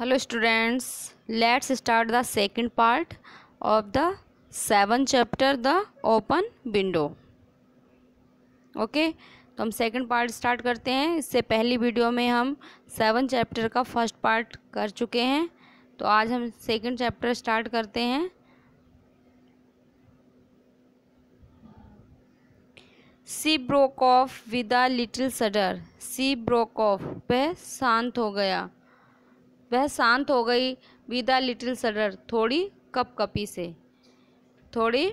Hello students let's start the second part of the seven chapter the open window okay तो हम second part start करते हैं इससे पहली वीडियो में हम सेवन चैप्टर का फर्स्ट पार्ट कर चुके हैं तो आज हम सेकंड चैप्टर स्टार्ट करते हैं she broke off with a little shudder she broke off वह शांत हो गया वह शांत हो गई विद लिटिल सडर थोड़ी कपकपी से थोड़ी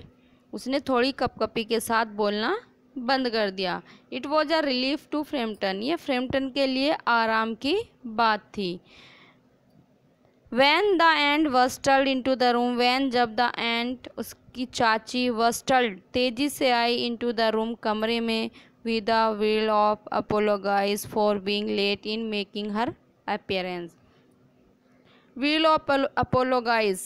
उसने थोड़ी कपकपी के साथ बोलना बंद कर दिया it was a relief to Framton ये फ्रेमटन के लिए आराम की बात थी when the aunt bustled into the room when जब द एंड उसकी चाची वस्टल्ड तेजी से आई इन टू द रूम कमरे में with a whirl of apologies for being late in making her appearance whirl अपोलो अपोलोगाइज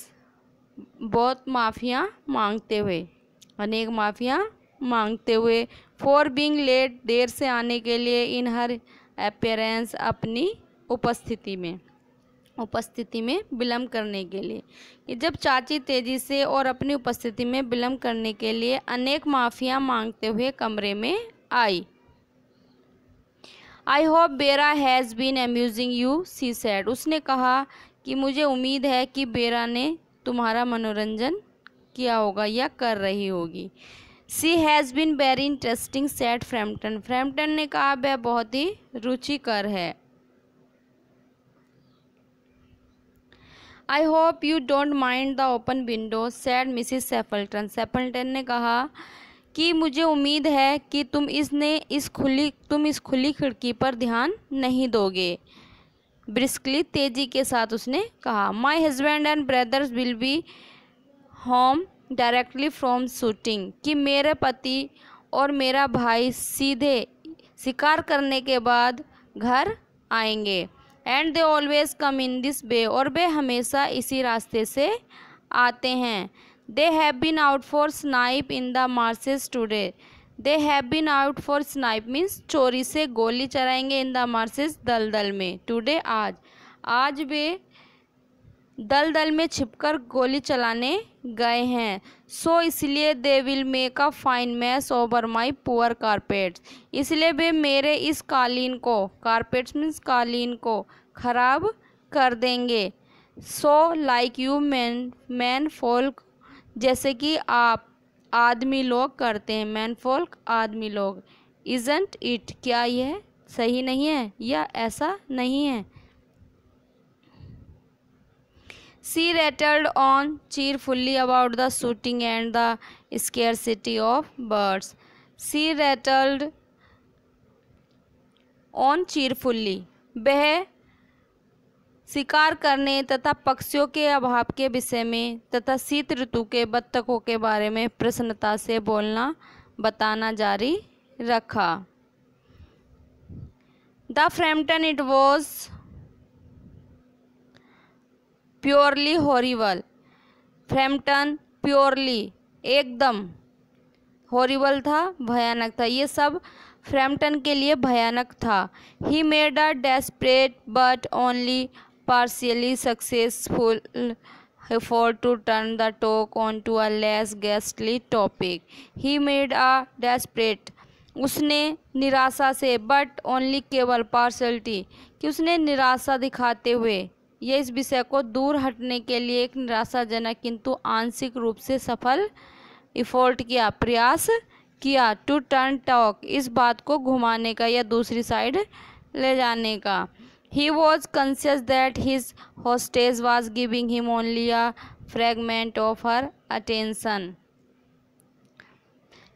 बहुत माफिया मांगते हुए अनेक माफिया मांगते हुए फॉर बीइंग लेट देर से आने के लिए इन हर अपेरेंस अपनी उपस्थिति में उपस्थिति में विलम्ब करने के लिए जब चाची तेजी से और अपनी उपस्थिति में विलम्ब करने के लिए अनेक माफिया मांगते हुए कमरे में I I hope Vera has been amusing you she said उसने कहा कि मुझे उम्मीद है कि बेरा ने तुम्हारा मनोरंजन किया होगा या कर रही होगी she has been very interesting said Framton Framton ने कहा वह बहुत ही रुचिकर है I hope you don't mind the open window said Mrs Sappleton Sappleton ने कहा कि मुझे उम्मीद है कि तुम इसने इस खुली तुम इस खुली खिड़की पर ध्यान नहीं दोगे ब्रिस्कली तेज़ी के साथ उसने कहा my husband and brothers will be home directly from shooting कि मेरे पति और मेरा भाई सीधे शिकार करने के बाद घर आएंगे and they always come in this way और वे हमेशा इसी रास्ते से आते हैं they have been out for snipe in the marshes today they have been out for snipe means चोरी से गोली चलाएंगे इन द मार्सेस दलदल में टुडे आज आज वे दलदल में छिपकर गोली चलाने गए हैं सो so, इसलिए they will make a fine mess over my poor carpets इसलिए वे मेरे इस कालीन को कारपेट्स मीन्स कालीन को खराब कर देंगे so like you men menfolk जैसे कि आप आदमी लोग करते हैं मैन फोल्क आदमी लोग इजेंट इट क्या यह सही नहीं है या ऐसा नहीं है she rattled on cheerfully about the shooting and the scarcity of birds she rattled on cheerfully वह शिकार करने तथा पक्षियों के अभाव के विषय में तथा शीत ऋतु के बत्तखों के बारे में प्रसन्नता से बोलना बताना जारी रखा the Framton it was purely हॉरीवल फ्रैम्पटन प्योरली एकदम हॉरिबल था भयानक था ये सब फ्रैम्पटन के लिए भयानक था he made a desperate but only partially successful effort to turn the talk onto a less ghastly topic. He made a desperate उसने निराशा से बट ओनली केवल पार्शलिटी कि उसने निराशा दिखाते हुए यह इस विषय को दूर हटने के लिए एक निराशाजनक किंतु आंशिक रूप से सफल इफोर्ट किया प्रयास किया टू टर्न टॉक इस बात को घुमाने का या दूसरी साइड ले जाने का He was conscious that his hostess was giving him only a fragment of her attention.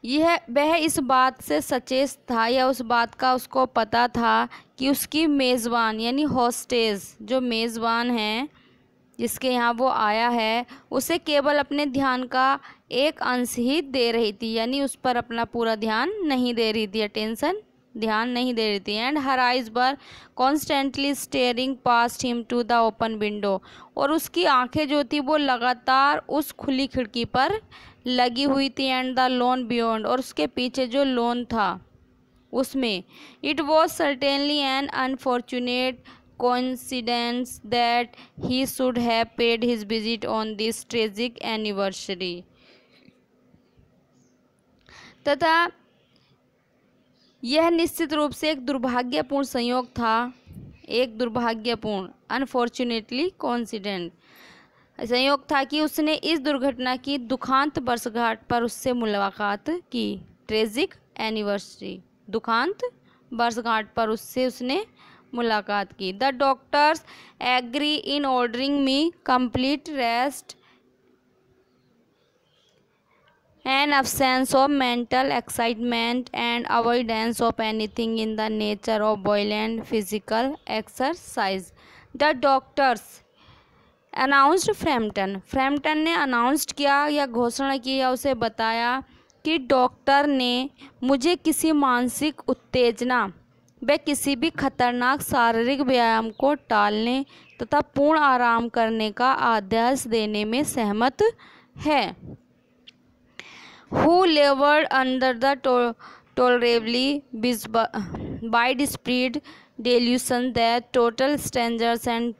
यह वह इस बात से सचेत था या उस बात का उसको पता था कि उसकी मेज़बान यानी हॉस्टेज जो मेज़बान हैं जिसके यहाँ वो आया है उसे केवल अपने ध्यान का एक अंश ही दे रही थी यानी उस पर अपना पूरा ध्यान नहीं दे रही थी अटेंशन ध्यान नहीं दे रही थी and her eyes were constantly straying past him to the open window और उसकी आंखें जो थी वो लगातार उस खुली खिड़की पर लगी हुई थी एंड द लोन बियॉन्ड और उसके पीछे जो लोन था उसमें it was certainly an unfortunate coincidence that he should have paid his visit on this tragic anniversary तथा यह निश्चित रूप से एक दुर्भाग्यपूर्ण संयोग था एक दुर्भाग्यपूर्ण अनफॉर्चुनेटली कॉन्सीडेंट संयोग था कि उसने इस दुर्घटना की दुखांत वर्षगांठ पर उससे मुलाकात की ट्रेजिक एनिवर्सरी दुखांत वर्षगांठ पर उससे उसने मुलाकात की the doctors agree in ordering me complete rest an absence of mental excitement and avoidance of anything in the nature of violent physical exercise the doctors announced Framton Framton ने announced किया या घोषणा की या उसे बताया कि डॉक्टर ने मुझे किसी मानसिक उत्तेजना व किसी भी खतरनाक शारीरिक व्यायाम को टालने तथा पूर्ण आराम करने का आदेश देने में सहमत है हु लेवर under the tolerably widespread delusion that total strangers and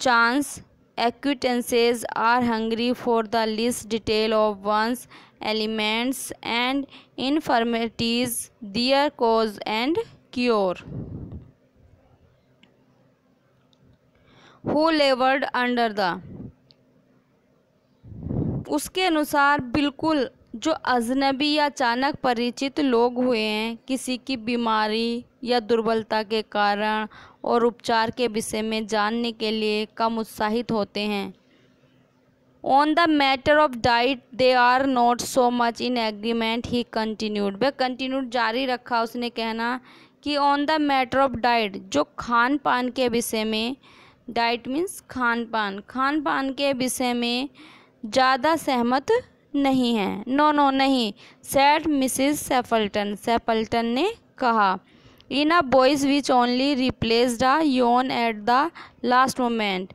chance acquaintances are hungry for the least detail of one's ailments and infirmities their cause and cure who laboured under the उसके अनुसार बिल्कुल जो अजनबी या अचानक परिचित लोग हुए हैं किसी की बीमारी या दुर्बलता के कारण और उपचार के विषय में जानने के लिए कम उत्साहित होते हैं on the matter of diet they are not so much in agreement he continued वह कंटिन्यूड जारी रखा उसने कहना कि on the matter of diet जो खान पान के विषय में डाइट मीन्स खान पान खान पान के विषय में ज़्यादा सहमत नहीं है नो नो नहीं सेट मिसिज सेफल्टन सेफल्टन ने कहा in a voice which only replaced the yawn at the last moment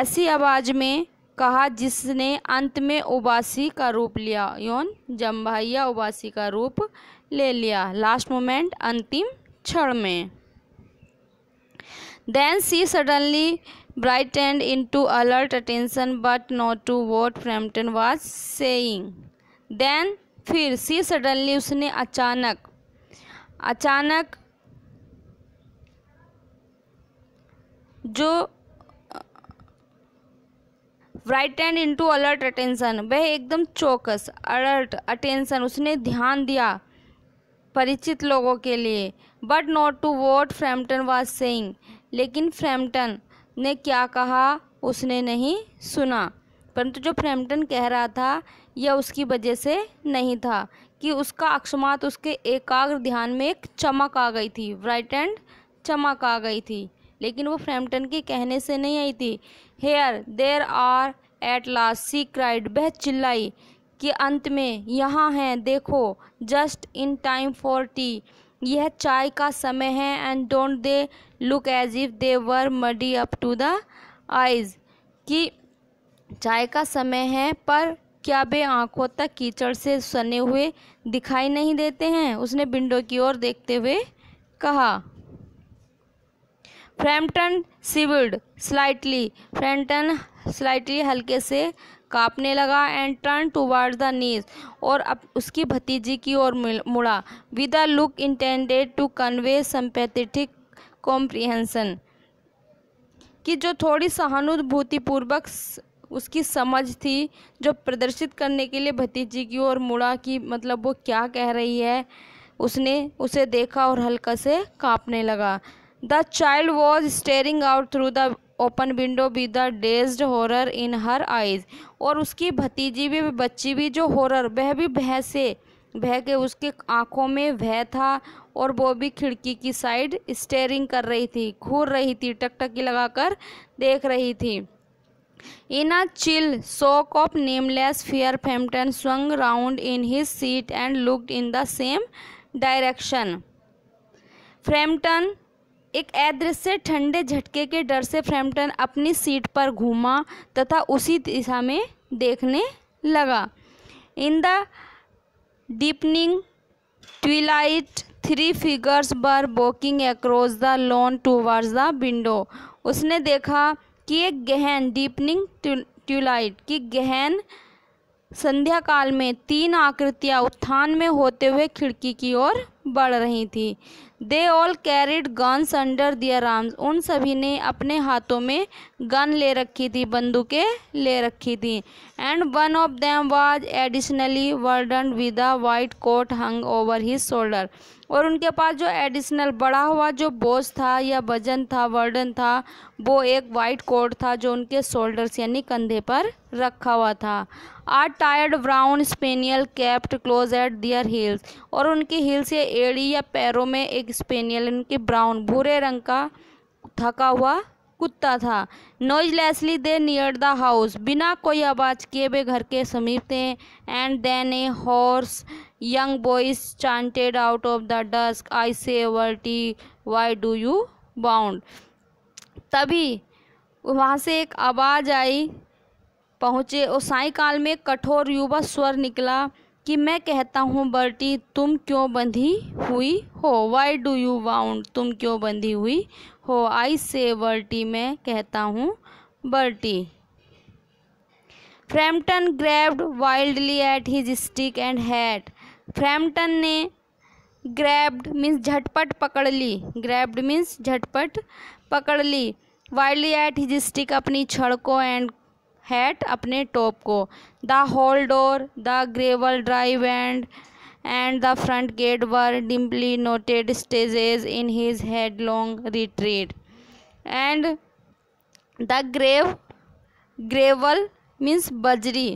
ऐसी आवाज़ में कहा जिसने अंत में उबासी का रूप लिया यौन जम्भाइया उबासी का रूप ले लिया लास्ट मोमेंट अंतिम क्षण में then she suddenly bright into alert attention but not to what Framton was saying. Then फिर सी सडनली उसने अचानक अचानक जो and in into alert attention वह एकदम चौकस अलर्ट अटेंशन उसने ध्यान दिया परिचित लोगों के लिए but not to what Framton was saying लेकिन फ्रैम्पटन ने क्या कहा उसने नहीं सुना परंतु जो फ्रैम्पटन कह रहा था यह उसकी वजह से नहीं था कि उसका अक्षमात उसके एकाग्र ध्यान में एक चमक आ गई थी ब्राइट एंड चमक आ गई थी लेकिन वो फ्रैम्पटन के कहने से नहीं आई थी here they are at last she cried वह चिल्लाई कि अंत में यहाँ हैं देखो just in time for tea यह चाय का समय है and don't they look as if they were muddy up to the eyes कि चाय का समय है पर क्या वे आंखों तक कीचड़ से सने हुए दिखाई नहीं देते हैं उसने विंडो की ओर देखते हुए कहा Framton shivered slightly Framton slightly हल्के से कांपने लगा and turn toward the niece और अब उसकी भतीजी की ओर मुड़ा with a look intended to convey sympathetic comprehension कि जो थोड़ी सहानुभूतिपूर्वक उसकी समझ थी जो प्रदर्शित करने के लिए भतीजी की ओर मुड़ा कि मतलब वो क्या कह रही है उसने उसे देखा और हल्का से कांपने लगा the child was staring out through the open window with the dazed horror in her eyes और उसकी भतीजी भी बच्ची भी जो हॉरर वह भी भय से भय के उसके आंखों में भय था और वो भी खिड़की की साइड स्टेयरिंग कर रही थी घूर रही थी टकटकी लगाकर देख रही थी in a chill shock of nameless fear Framton swung round in his seat and looked in the same direction Framton एक अदृश्य ठंडे झटके के डर से फ्रैम्पटन अपनी सीट पर घूमा तथा उसी दिशा में देखने लगा in the deepening twilight three figures were walking across the lawn towards the window उसने देखा कि एक गहन डीपनिंग ट्यूलाइट की गहन संध्या काल में तीन आकृतियां उत्थान में होते हुए खिड़की की ओर बढ़ रही थी they all carried guns under their arms उन सभी ने अपने हाथों में गन ले रखी थी बंदूकें ले रखी थी and one of them was additionally burdened with a white coat hung over his shoulder और उनके पास जो एडिशनल बढ़ा हुआ जो बोझ था या वजन था वर्डन था वो एक वाइट कोट था जो उनके शोल्डर्स यानी कंधे पर रखा हुआ था are tired brown spaniel kept close at their heels और उनकी हील्स या एड़ी या पैरों में एक स्पेनियल इनके ब्राउन भूरे रंग का थका हुआ कुत्ता था noiselessly they near the house बिना कोई आवाज़ किए वे घर के समीप थे and then a hoarse young boys chanted out of the dusk I say Bertie why do you bound तभी वहाँ से एक आवाज़ आई पहुँचे और सायकाल में कठोर युवा स्वर निकला कि मैं कहता हूँ बर्टी तुम क्यों बंधी हुई हो वाई डू यू वाउंड तुम क्यों बंधी हुई हो आई से बर्टी मैं कहता हूँ Bertie Frampton grabbed wildly at his stick and hat Frampton ने ग्रैब्ड मीन्स झटपट पकड़ ली ग्रैब्ड मीन्स झटपट पकड़ ली वाइल्डली एट हिज स्टिक अपनी छड़ को एंड हैट अपने टॉप को the hall door the gravel drive and and the front gate were dimly noted stages in his headlong retreat and the grave gravel means बजरी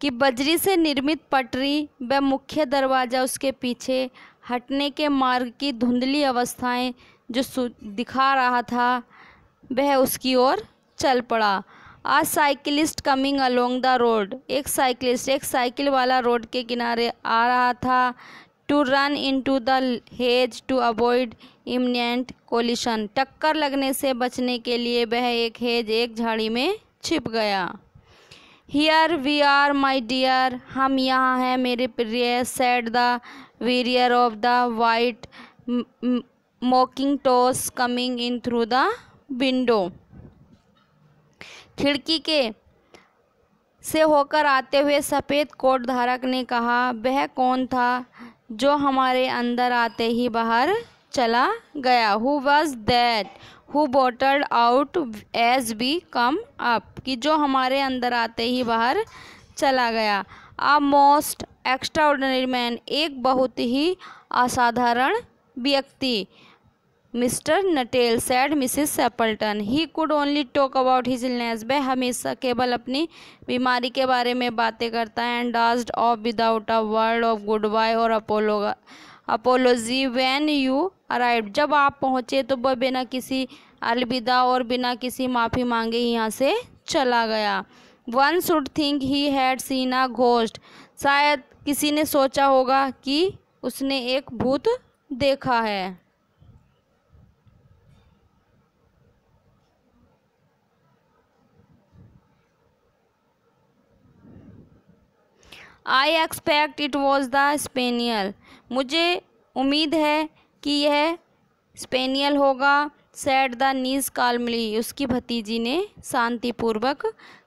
कि बजरी से निर्मित पटरी व मुख्य दरवाज़ा उसके पीछे हटने के मार्ग की धुंधली अवस्थाएं जो दिखा रहा था वह उसकी ओर चल पड़ा a cyclist coming along the road एक साइकिलिस्ट एक साइकिल वाला रोड के किनारे आ रहा था to run into the hedge to avoid imminent collision टक्कर लगने से बचने के लिए वह एक हेज एक झाड़ी में छिप गया here we are my dear हम यहाँ हैं मेरे प्रिय said the wearer of the white mocking toss coming in through the window खिड़की के से होकर आते हुए सफ़ेद कोट धारक ने कहा वह कौन था जो हमारे अंदर आते ही बाहर चला गया who was that who bottled out as we came up कि जो हमारे अंदर आते ही बाहर चला गया a most extraordinary man एक बहुत ही असाधारण व्यक्ति mister Nuttall said Mrs Sepulton he could only talk about his illness वह हमेशा केवल अपनी बीमारी के बारे में बातें करता है and dashed off without a word of good bye और अपोलो अपोलोजी वैन यू अराइव जब आप पहुँचे तो वह बिना किसी अलविदा और बिना किसी माफ़ी मांगे यहाँ से चला गया one should think he had seen a ghost शायद किसी ने सोचा होगा कि उसने एक भूत देखा है I expect it was the spaniel मुझे उम्मीद है कि यह स्पेनियल होगा सेट द नीज कालमली उसकी भतीजी ने शांतिपूर्वक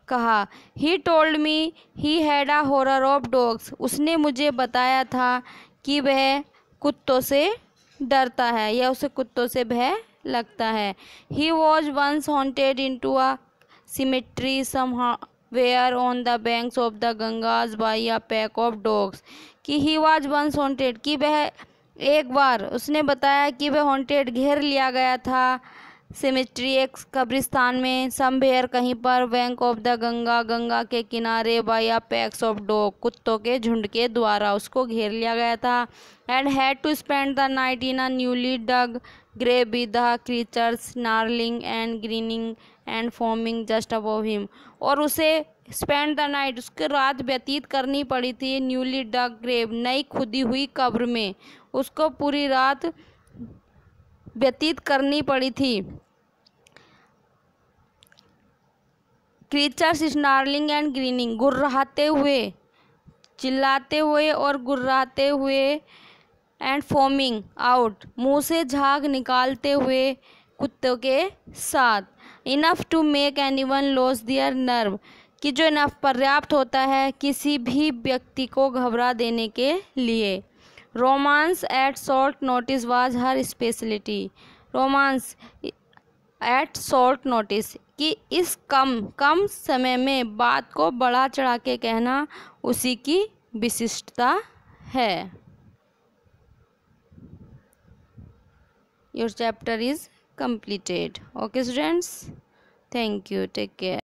कहा he told me he had a horror of dogs उसने मुझे बताया था कि वह कुत्तों से डरता है या उसे कुत्तों से भय लगता है he was once haunted into a cemetery somewhere on the banks of the Ganges by a pack of dogs कि ही वॉज वंस haunted कि वह एक बार उसने बताया कि वह हॉन्टेड घेर लिया गया था सिमिस्ट्री एक्स कब्रिस्तान में समभेयर कहीं पर bank of the Ganga Ganga के किनारे by a packs of dog कुत्तों के झुंड के द्वारा उसको घेर लिया गया था and had to spend the night in a newly dug grave with the creatures snarling and grinning and foaming just above him और उसे स्पेंड द नाइट उसके रात व्यतीत करनी पड़ी थी न्यूली डग ग्रेव नई खुदी हुई कब्र में उसको पूरी रात व्यतीत करनी पड़ी थी क्रीचर्स स्नार्लिंग एंड ग्रीनिंग गुर्राहते हुए चिल्लाते हुए और गुर्राते हुए एंड फोमिंग आउट मुंह से झाग निकालते हुए कुत्तों के साथ enough to make anyone lose their nerve कि जो इनफ पर्याप्त होता है किसी भी व्यक्ति को घबरा देने के लिए romance at short notice was her speciality romance at short notice कि इस कम कम समय में बात को बढ़ा चढ़ा के कहना उसी की विशिष्टता है your chapter is completed okay students thank you take care